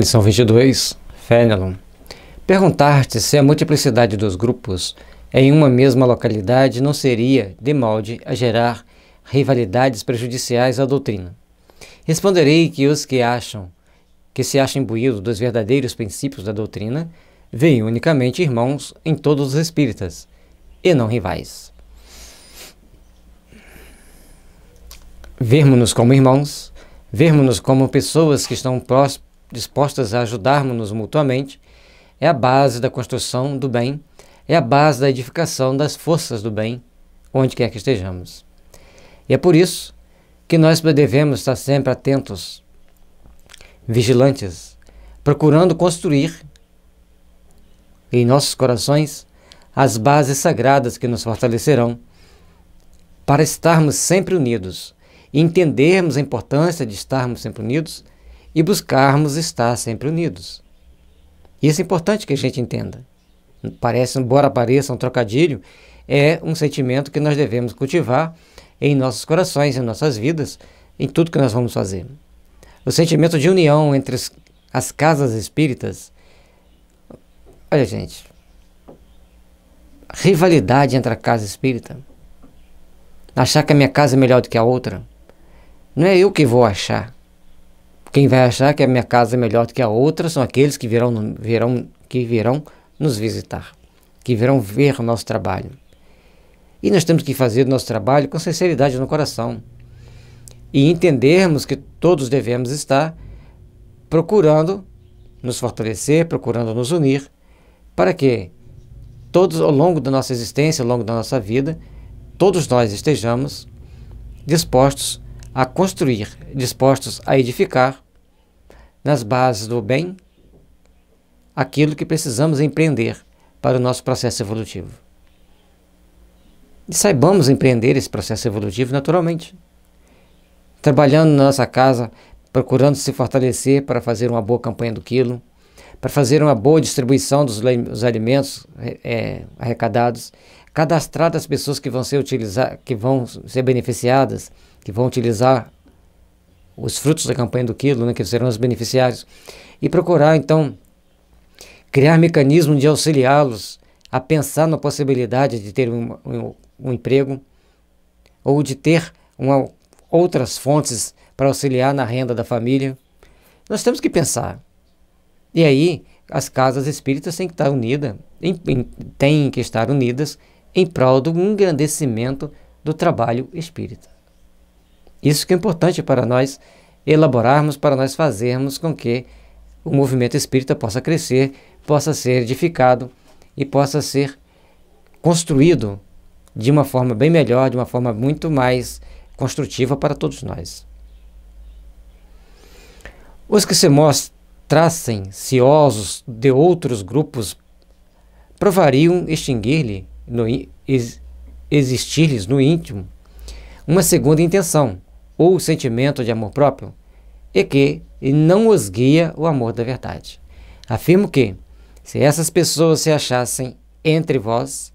Lição 22, Fénelon. Perguntar-te se a multiplicidade dos grupos em uma mesma localidade não seria, de molde, a gerar rivalidades prejudiciais à doutrina. Responderei que os que acham que se acham imbuídos dos verdadeiros princípios da doutrina veem unicamente irmãos em todos os espíritas, e não rivais. Vermos-nos como irmãos, vermos-nos como pessoas que estão próximas dispostas a ajudarmos-nos mutuamente, é a base da construção do bem, é a base da edificação das forças do bem, onde quer que estejamos. E é por isso que nós devemos estar sempre atentos, vigilantes, procurando construir em nossos corações as bases sagradas que nos fortalecerão para estarmos sempre unidos e entendermos a importância de estarmos sempre unidos e buscarmos estar sempre unidos. Isso é importante que a gente entenda. Parece, embora pareça um trocadilho, é um sentimento que nós devemos cultivar em nossos corações, em nossas vidas, em tudo que nós vamos fazer. O sentimento de união entre as casas espíritas. Olha, gente. Rivalidade entre a casa espírita. Achar que a minha casa é melhor do que a outra. Não é eu que vou achar. Quem vai achar que a minha casa é melhor do que a outra são aqueles que virão, virão, que virão nos visitar, que virão ver o nosso trabalho. E nós temos que fazer o nosso trabalho com sinceridade no coração e entendermos que todos devemos estar procurando nos fortalecer, procurando nos unir, para que todos ao longo da nossa existência, ao longo da nossa vida, todos nós estejamos dispostos a construir, dispostos a edificar nas bases do bem aquilo que precisamos empreender para o nosso processo evolutivo. E saibamos empreender esse processo evolutivo naturalmente. Trabalhando na nossa casa, procurando se fortalecer para fazer uma boa campanha do quilo, para fazer uma boa distribuição dos, dos alimentos é, arrecadados, cadastrar as pessoas que vão ser que vão ser beneficiadas, que vão utilizar os frutos da campanha do quilo, né, que serão os beneficiários, e procurar então criar mecanismos de auxiliá-los a pensar na possibilidade de ter um, um, um emprego ou de ter uma, outras fontes para auxiliar na renda da família. Nós temos que pensar. E aí, as casas espíritas têm que estar unidas, em, em, têm que estar unidas em prol do engrandecimento do trabalho espírita. Isso que é importante para nós elaborarmos, para nós fazermos com que o movimento espírita possa crescer, possa ser edificado e possa ser construído de uma forma bem melhor, de uma forma muito mais construtiva para todos nós. Os que se mostrassem ciosos de outros grupos provariam extinguir-lhe, existir-lhes no íntimo, uma segunda intenção, ou o sentimento de amor próprio, e que não os guia o amor da verdade. Afirmo que, se essas pessoas se achassem entre vós,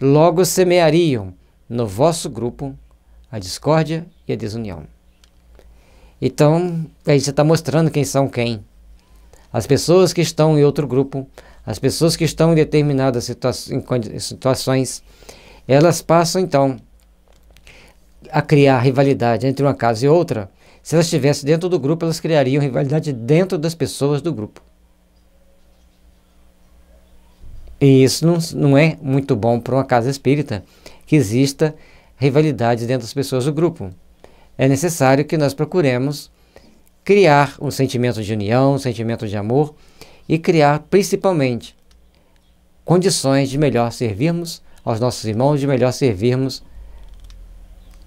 logo semeariam no vosso grupo a discórdia e a desunião. Então, aí você está mostrando quem são quem. As pessoas que estão em outro grupo, as pessoas que estão em determinadas situa situações, elas passam então a criar rivalidade entre uma casa e outra, se elas estivessem dentro do grupo, elas criariam rivalidade dentro das pessoas do grupo. E isso não, não é muito bom para uma casa espírita que exista rivalidade dentro das pessoas do grupo. É necessário que nós procuremos criar um sentimento de união, um sentimento de amor e criar principalmente condições de melhor servirmos aos nossos irmãos, de melhor servirmos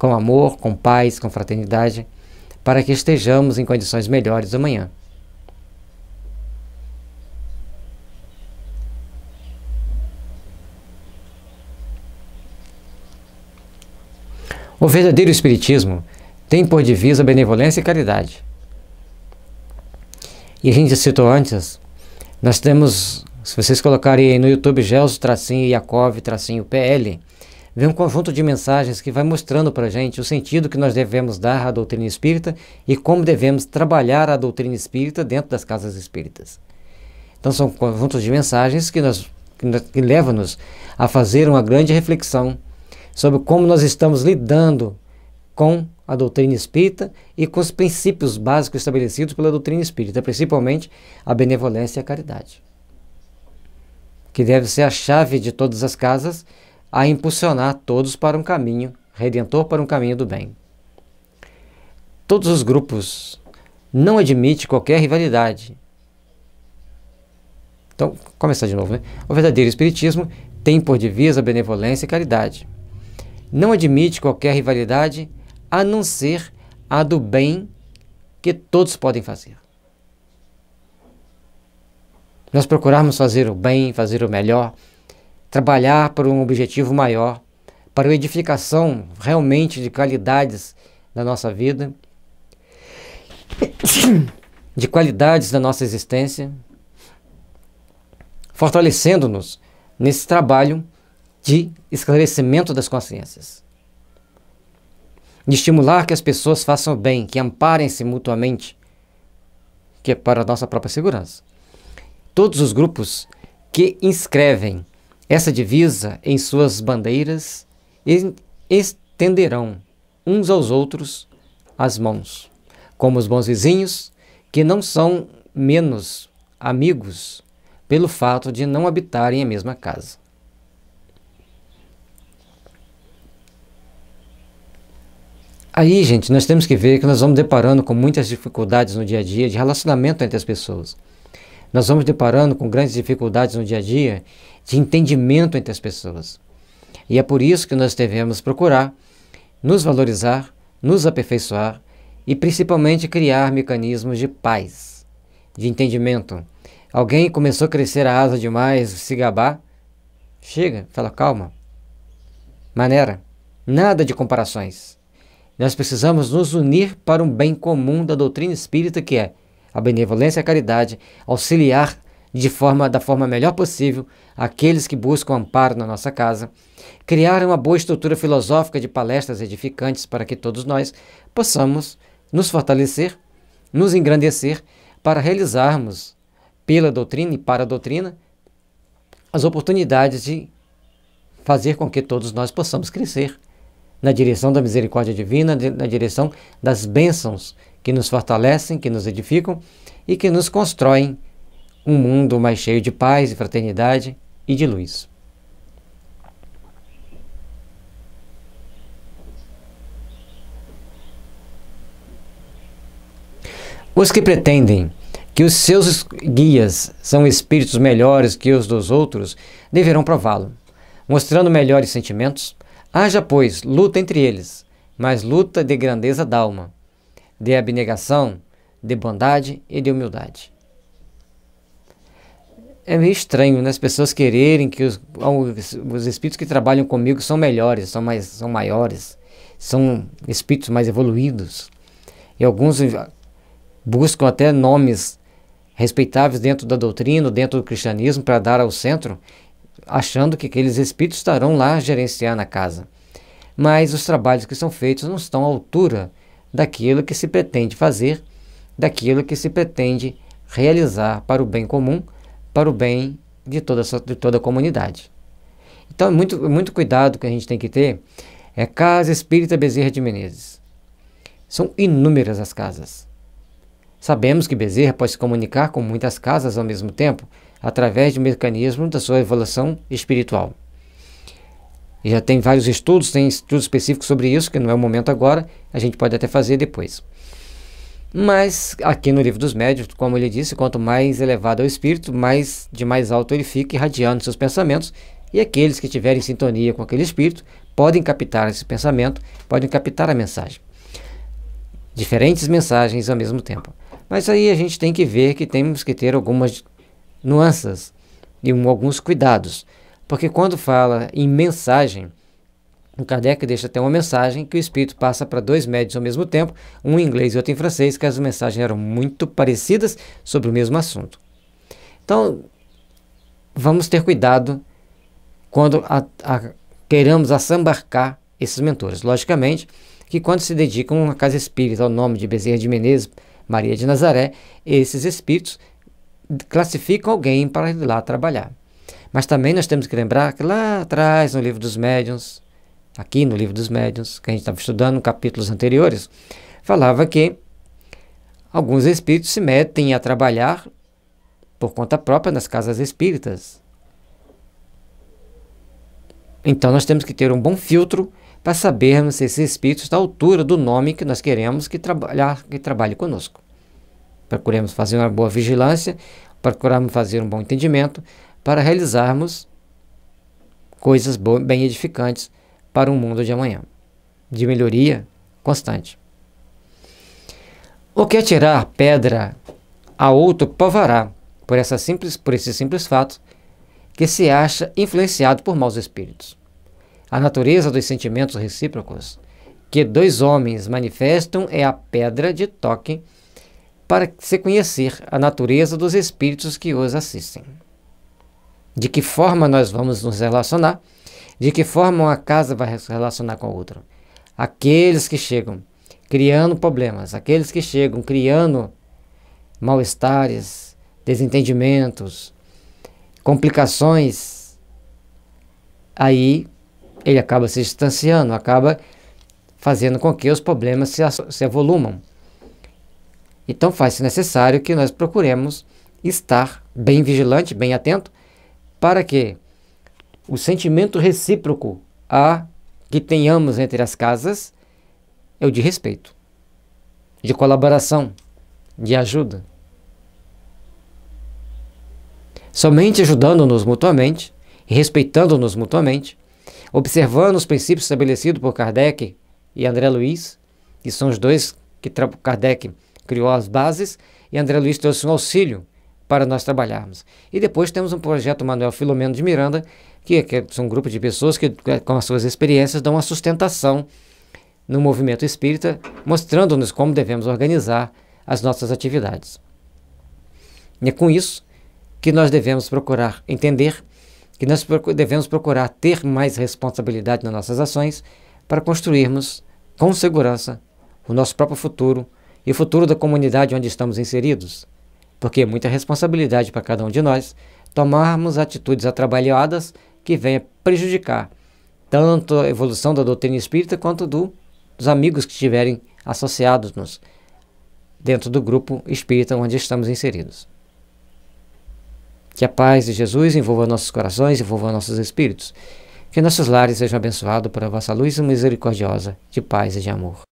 com amor, com paz, com fraternidade, para que estejamos em condições melhores amanhã. O verdadeiro Espiritismo tem por divisa benevolência e caridade. E a gente citou antes, nós temos, se vocês colocarem no YouTube Gelso, tracinho Yakov, tracinho PL, vem um conjunto de mensagens que vai mostrando para a gente o sentido que nós devemos dar à doutrina espírita e como devemos trabalhar a doutrina espírita dentro das casas espíritas. Então, são conjuntos de mensagens que, nós, que levam-nos a fazer uma grande reflexão sobre como nós estamos lidando com a doutrina espírita e com os princípios básicos estabelecidos pela doutrina espírita, principalmente a benevolência e a caridade, que deve ser a chave de todas as casas a impulsionar todos para um caminho redentor, para um caminho do bem. Todos os grupos não admite qualquer rivalidade. Então, começar de novo, né? O verdadeiro espiritismo tem por divisa benevolência e caridade. Não admite qualquer rivalidade a não ser a do bem que todos podem fazer. Nós procurarmos fazer o bem, fazer o melhor, trabalhar por um objetivo maior, para a edificação realmente de qualidades da nossa vida, de qualidades da nossa existência, fortalecendo-nos nesse trabalho de esclarecimento das consciências, de estimular que as pessoas façam bem, que amparem-se mutuamente, que é para a nossa própria segurança. Todos os grupos que inscrevem essa divisa em suas bandeiras estenderão uns aos outros as mãos, como os bons vizinhos, que não são menos amigos pelo fato de não habitarem a mesma casa. Aí, gente, nós temos que ver que nós vamos deparando com muitas dificuldades no dia a dia de relacionamento entre as pessoas. Nós vamos deparando com grandes dificuldades no dia a dia de entendimento entre as pessoas. E é por isso que nós devemos procurar nos valorizar, nos aperfeiçoar e principalmente criar mecanismos de paz, de entendimento. Alguém começou a crescer a asa demais, se gabar, chega, fala calma. Maneira, nada de comparações. Nós precisamos nos unir para um bem comum da doutrina espírita que é a benevolência e a caridade, auxiliar de forma da forma melhor possível aqueles que buscam amparo na nossa casa, criar uma boa estrutura filosófica de palestras edificantes para que todos nós possamos nos fortalecer, nos engrandecer para realizarmos pela doutrina e para a doutrina as oportunidades de fazer com que todos nós possamos crescer na direção da misericórdia divina, na direção das bênçãos que nos fortalecem, que nos edificam e que nos constroem um mundo mais cheio de paz e fraternidade e de luz. Os que pretendem que os seus guias são espíritos melhores que os dos outros deverão prová-lo, mostrando melhores sentimentos. Haja, pois, luta entre eles, mas luta de grandeza d'alma, de abnegação, de bondade e de humildade é meio estranho, né? As pessoas quererem que os, os espíritos que trabalham comigo são melhores, são, mais, são maiores, são espíritos mais evoluídos. E alguns eh, buscam até nomes respeitáveis dentro da doutrina, dentro do cristianismo, para dar ao centro, achando que aqueles espíritos estarão lá a gerenciar na casa. Mas os trabalhos que são feitos não estão à altura daquilo que se pretende fazer, daquilo que se pretende realizar para o bem comum para o bem de toda, de toda a comunidade. Então, é muito, muito cuidado que a gente tem que ter é Casa Espírita Bezerra de Menezes. São inúmeras as casas. Sabemos que Bezerra pode se comunicar com muitas casas ao mesmo tempo, através do mecanismo da sua evolução espiritual. E já tem vários estudos, tem estudos específicos sobre isso, que não é o momento agora, a gente pode até fazer depois. Mas aqui no livro dos médios, como ele disse, quanto mais elevado é o espírito, mais de mais alto ele fica, irradiando seus pensamentos, e aqueles que estiverem em sintonia com aquele espírito podem captar esse pensamento, podem captar a mensagem. Diferentes mensagens ao mesmo tempo. Mas aí a gente tem que ver que temos que ter algumas nuances e um, alguns cuidados. Porque quando fala em mensagem, o Kardec deixa até uma mensagem que o espírito passa para dois médios ao mesmo tempo, um em inglês e outro em francês, que as mensagens eram muito parecidas sobre o mesmo assunto. Então, vamos ter cuidado quando a, a, queiramos assambarcar esses mentores. Logicamente que quando se dedicam a casa espírita ao nome de Bezerra de Menezes, Maria de Nazaré, esses espíritos classificam alguém para ir lá trabalhar. Mas também nós temos que lembrar que lá atrás, no livro dos médiuns, aqui no Livro dos Médiuns, que a gente estava estudando em capítulos anteriores, falava que alguns espíritos se metem a trabalhar por conta própria nas casas espíritas. Então nós temos que ter um bom filtro para sabermos se esse espírito está à altura do nome que nós queremos que, trabalhar, que trabalhe conosco. Procuremos fazer uma boa vigilância, procuramos fazer um bom entendimento para realizarmos coisas bem edificantes para um mundo de amanhã, de melhoria constante. O que atirar é pedra a outro provará, por, essa simples, por esse simples fato, que se acha influenciado por maus espíritos. A natureza dos sentimentos recíprocos que dois homens manifestam é a pedra de toque para se conhecer a natureza dos espíritos que os assistem. De que forma nós vamos nos relacionar de que forma uma casa vai se relacionar com a outra? Aqueles que chegam criando problemas, aqueles que chegam criando mal-estares, desentendimentos, complicações, aí ele acaba se distanciando, acaba fazendo com que os problemas se, se Então faz-se necessário que nós procuremos estar bem vigilante, bem atento, para que o sentimento recíproco a que tenhamos entre as casas é o de respeito, de colaboração, de ajuda. Somente ajudando-nos mutuamente, respeitando-nos mutuamente, observando os princípios estabelecidos por Kardec e André Luiz, que são os dois que Kardec criou as bases, e André Luiz trouxe um auxílio para nós trabalharmos. E depois temos um projeto Manuel Filomeno de Miranda, que, é que um grupo de pessoas que, é, com as suas experiências, dão uma sustentação no movimento espírita, mostrando-nos como devemos organizar as nossas atividades. E é com isso que nós devemos procurar entender, que nós devemos procurar ter mais responsabilidade nas nossas ações para construirmos com segurança o nosso próprio futuro e o futuro da comunidade onde estamos inseridos porque é muita responsabilidade para cada um de nós tomarmos atitudes atrapalhadas que venham prejudicar tanto a evolução da doutrina espírita quanto do, dos amigos que estiverem associados-nos dentro do grupo espírita onde estamos inseridos. Que a paz de Jesus envolva nossos corações, envolva nossos espíritos. Que nossos lares sejam abençoados por vossa luz misericordiosa, de paz e de amor.